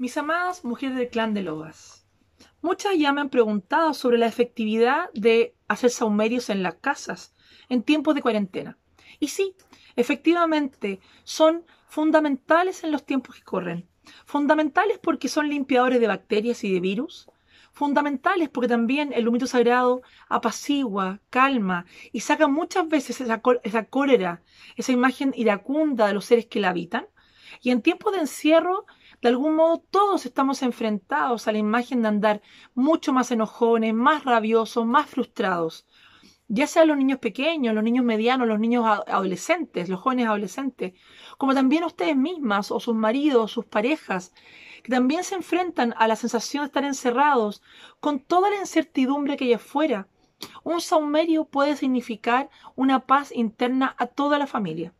Mis amadas mujeres del clan de Lobas, muchas ya me han preguntado sobre la efectividad de hacer saumerios en las casas en tiempos de cuarentena. Y sí, efectivamente, son fundamentales en los tiempos que corren. Fundamentales porque son limpiadores de bacterias y de virus. Fundamentales porque también el humito sagrado apacigua, calma y saca muchas veces esa, esa cólera, esa imagen iracunda de los seres que la habitan. Y en tiempos de encierro de algún modo todos estamos enfrentados a la imagen de andar mucho más enojones, más rabiosos, más frustrados. Ya sean los niños pequeños, los niños medianos, los niños adolescentes, los jóvenes adolescentes, como también ustedes mismas o sus maridos, sus parejas, que también se enfrentan a la sensación de estar encerrados con toda la incertidumbre que hay afuera. Un saumerio puede significar una paz interna a toda la familia.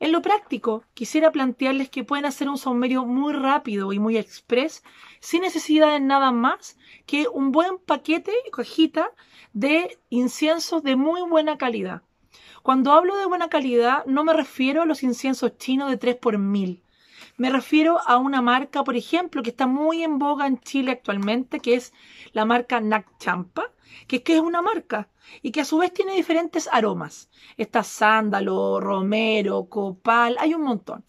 En lo práctico, quisiera plantearles que pueden hacer un saumerio muy rápido y muy express, sin necesidad de nada más que un buen paquete, cajita, de inciensos de muy buena calidad. Cuando hablo de buena calidad, no me refiero a los inciensos chinos de 3 por 1000 me refiero a una marca, por ejemplo, que está muy en boga en Chile actualmente, que es la marca Nac Champa, que es que es una marca y que a su vez tiene diferentes aromas. Está sándalo, romero, copal, hay un montón.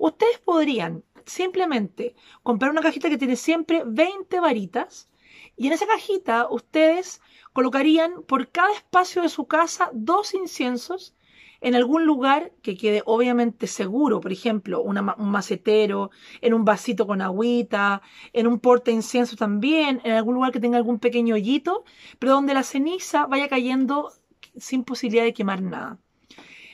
Ustedes podrían simplemente comprar una cajita que tiene siempre 20 varitas y en esa cajita ustedes colocarían por cada espacio de su casa dos inciensos en algún lugar que quede obviamente seguro, por ejemplo, un macetero, en un vasito con agüita, en un porte incienso también, en algún lugar que tenga algún pequeño hoyito, pero donde la ceniza vaya cayendo sin posibilidad de quemar nada.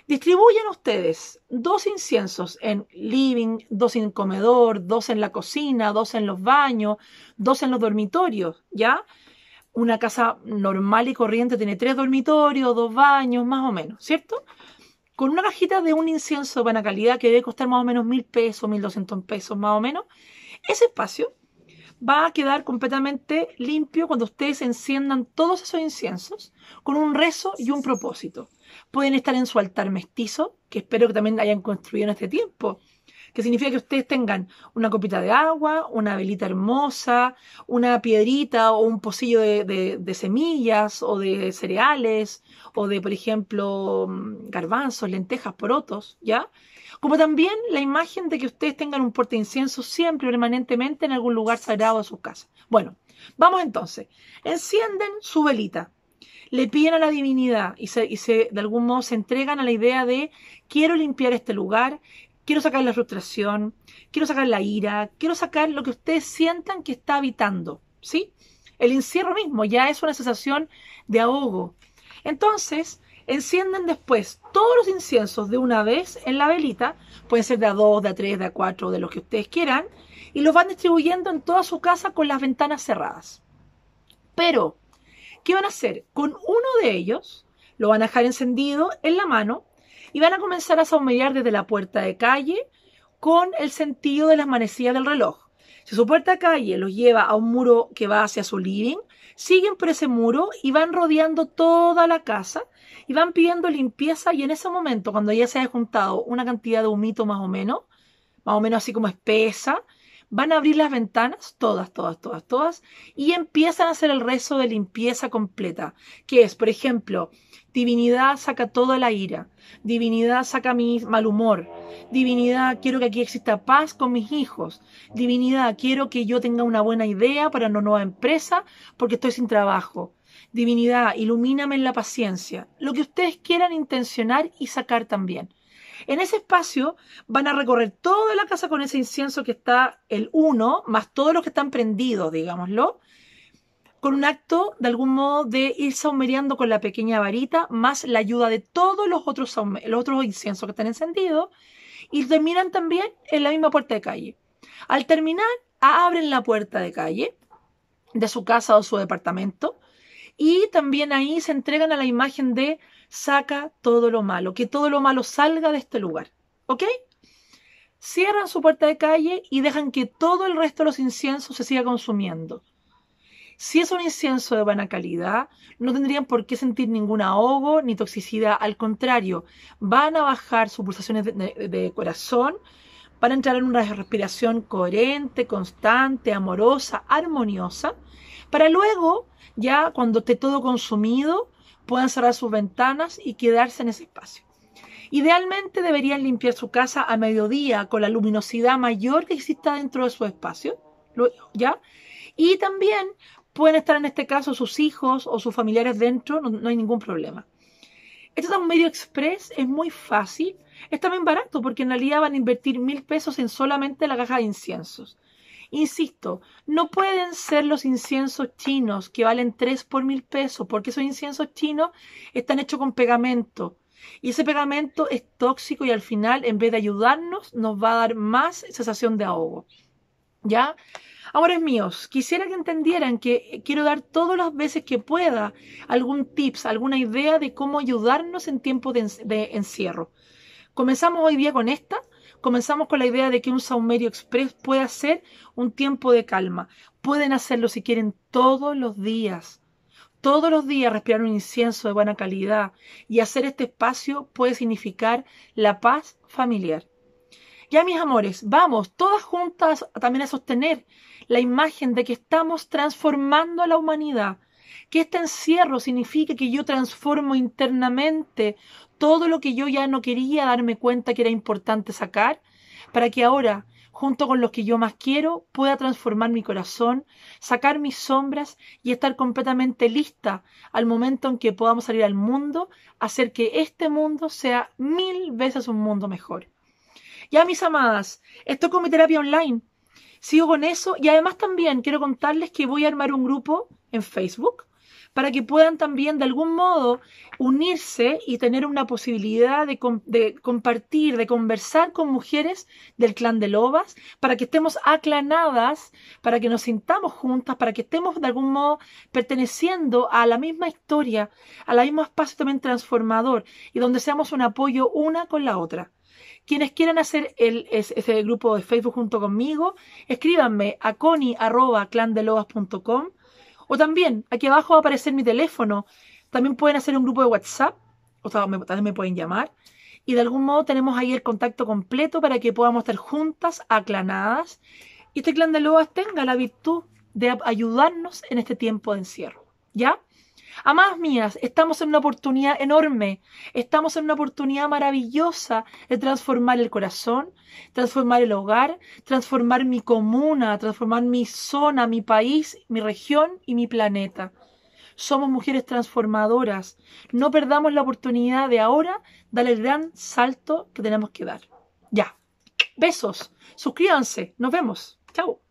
Distribuyan ustedes dos inciensos en living, dos en comedor, dos en la cocina, dos en los baños, dos en los dormitorios, ¿ya? Una casa normal y corriente tiene tres dormitorios, dos baños, más o menos, ¿cierto? con una cajita de un incienso de buena calidad que debe costar más o menos mil pesos, mil doscientos pesos más o menos, ese espacio va a quedar completamente limpio cuando ustedes enciendan todos esos inciensos con un rezo y un propósito. Pueden estar en su altar mestizo, que espero que también hayan construido en este tiempo que significa que ustedes tengan una copita de agua, una velita hermosa, una piedrita o un pocillo de, semillas o de cereales o de, por ejemplo, mm, garbanzos, lentejas, porotos, ¿ya? Como también la imagen de que ustedes tengan un porte de incienso siempre, permanentemente, en algún lugar sagrado de sus casas. Bueno, vamos entonces. Encienden su velita le piden a la divinidad y, y se, de algún modo se entregan a la idea de quiero limpiar este lugar, quiero sacar la frustración, quiero sacar la ira, quiero sacar lo que ustedes sientan que está habitando, ¿sí? El encierro mismo ya es una sensación de ahogo. Entonces, encienden después todos los inciensos de una vez en la velita, pueden ser de a dos, de a tres, de a cuatro, de los que ustedes quieran, y los van distribuyendo en toda su casa con las ventanas cerradas. Pero, ¿qué van a hacer? Con uno de ellos, lo van a dejar encendido en la mano y van a comenzar a saumellar desde la puerta de calle con el sentido de las manecillas del reloj. Si su puerta de calle los lleva a un muro que va hacia su living, siguen por ese muro y van rodeando toda la casa y van pidiendo limpieza y en ese momento, cuando ya se ha juntado una cantidad de humito más o menos, más o menos así como espesa, van a abrir las ventanas, todas, todas, todas, todas, y empiezan a hacer el rezo de limpieza completa, que es, por ejemplo, divinidad saca toda la ira, divinidad saca mi mal humor, divinidad quiero que aquí exista paz con mis hijos, divinidad quiero que yo tenga una buena idea para una nueva empresa porque estoy sin trabajo. Divinidad, ilumíname en la paciencia, lo que ustedes quieran intencionar y sacar también. En ese espacio van a recorrer toda la casa con ese incienso que está el uno, más todos los que están prendidos, digámoslo, con un acto de algún modo de ir saumereando con la pequeña varita, más la ayuda de todos los otros, los otros inciensos que están encendidos, y terminan también en la misma puerta de calle. Al terminar, abren la puerta de calle de su casa o su departamento, y también ahí se entregan a la imagen de saca todo lo malo, que todo lo malo salga de este lugar. ¿Ok? Cierran su puerta de calle y dejan que todo el resto de los inciensos se siga consumiendo. Si es un incienso de buena calidad, no tendrían por qué sentir ningún ahogo ni toxicidad. Al contrario, van a bajar sus pulsaciones de, corazón, van a entrar en una respiración coherente, constante, amorosa, armoniosa, para luego, ya cuando esté todo consumido, puedan cerrar sus ventanas y quedarse en ese espacio. Idealmente deberían limpiar su casa a mediodía con la luminosidad mayor que exista dentro de su espacio, ¿ya? Y también pueden estar en este caso sus hijos o sus familiares dentro, no, hay ningún problema. Esto es un medio express, es muy fácil, es también barato porque en realidad van a invertir mil pesos en solamente la caja de inciensos. Insisto, no pueden ser los inciensos chinos que valen 3 por mil pesos, porque esos inciensos chinos están hechos con pegamento. Y ese pegamento es tóxico y al final, en vez de ayudarnos, nos va a dar más sensación de ahogo. ¿Ya? Amores míos, quisiera que entendieran que eh, quiero dar todas las veces que pueda algún tips, alguna idea de cómo ayudarnos en tiempo de encierro. Comenzamos hoy día con esta, comenzamos con la idea de que un saumerio express puede ser un tiempo de calma. Pueden hacerlo si quieren todos los días. Todos los días respirar un incienso de buena calidad y hacer este espacio puede significar la paz familiar. Ya mis amores, vamos todas juntas también a sostener la imagen de que estamos transformando a la humanidad que este encierro significa que yo transformo internamente todo lo que yo ya no quería darme cuenta que era importante sacar, para que ahora, junto con los que yo más quiero, pueda transformar mi corazón, sacar mis sombras y estar completamente lista al momento en que podamos salir al mundo, hacer que este mundo sea mil veces un mundo mejor. Ya, mis amadas, esto con mi terapia online sigo con eso y además también quiero contarles que voy a armar un grupo en Facebook para que puedan también de algún modo unirse y tener una posibilidad de, compartir, de conversar con mujeres del clan de lobas, para que estemos aclanadas, para que nos sintamos juntas, para que estemos de algún modo perteneciendo a la misma historia, a la mismo espacio también transformador y donde seamos un apoyo una con la otra. Quienes quieran hacer el, ese, grupo de Facebook junto conmigo, escríbanme a coni.clandelobas.com o también aquí abajo va a aparecer mi teléfono. También pueden hacer un grupo de WhatsApp, o también me pueden llamar. Y de algún modo tenemos ahí el contacto completo para que podamos estar juntas, aclanadas, y este clan de lobas tenga la virtud de ayudarnos en este tiempo de encierro. ¿Ya? Amadas mías, estamos en una oportunidad enorme, estamos en una oportunidad maravillosa de transformar el corazón, transformar el hogar, transformar mi comuna, transformar mi zona, mi país, mi región y mi planeta. Somos mujeres transformadoras. No perdamos la oportunidad de ahora dar el gran salto que tenemos que dar. Ya. Besos. Suscríbanse. Nos vemos. Chao.